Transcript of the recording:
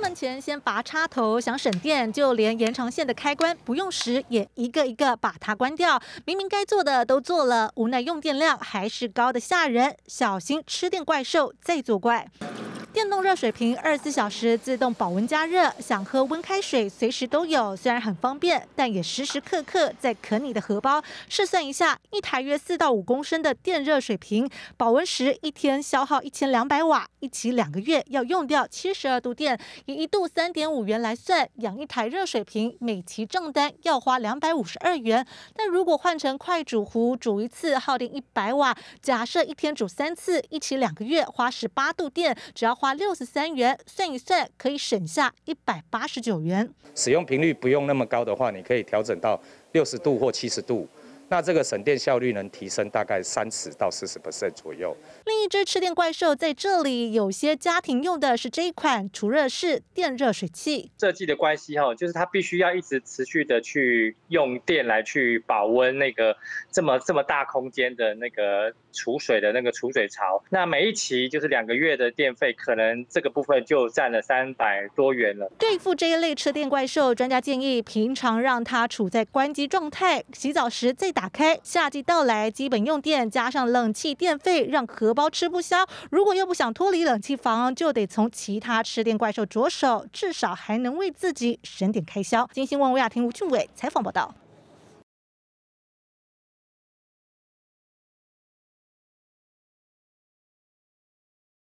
门前先拔插头，想省电，就连延长线的开关不用时也一个一个把它关掉。明明该做的都做了，无奈用电量还是高的吓人，小心吃电怪兽再作怪。电动热水瓶二十四小时自动保温加热，想喝温开水随时都有。虽然很方便，但也时时刻刻在啃你的荷包。试算一下，一台约四到五公升的电热水瓶保温时一天消耗一千两百瓦，一起两个月要用掉七十二度电。以一度三点五元来算，养一台热水瓶每期账单要花两百五十二元。但如果换成快煮壶，煮一次耗电一百瓦，假设一天煮三次，一起两个月花十八度电，只要。花六十三元，算一算可以省下一百八十九元。使用频率不用那么高的话，你可以调整到六十度或七十度。那这个省电效率能提升大概三十到四十 percent 左右。另一只吃电怪兽在这里，有些家庭用的是这一款储热式电热水器。设计的关系哈，就是它必须要一直持续的去用电来去保温那个这么这么大空间的那个储水的那个储水槽。那每一期就是两个月的电费，可能这个部分就占了三百多元了。对付这一类吃电怪兽，专家建议平常让它处在关机状态，洗澡时再打。打开，夏季到来，基本用电加上冷气电费，让荷包吃不消。如果又不想脱离冷气房，就得从其他吃电怪兽着手，至少还能为自己省点开销。金星问吴雅婷、吴俊伟采访报道。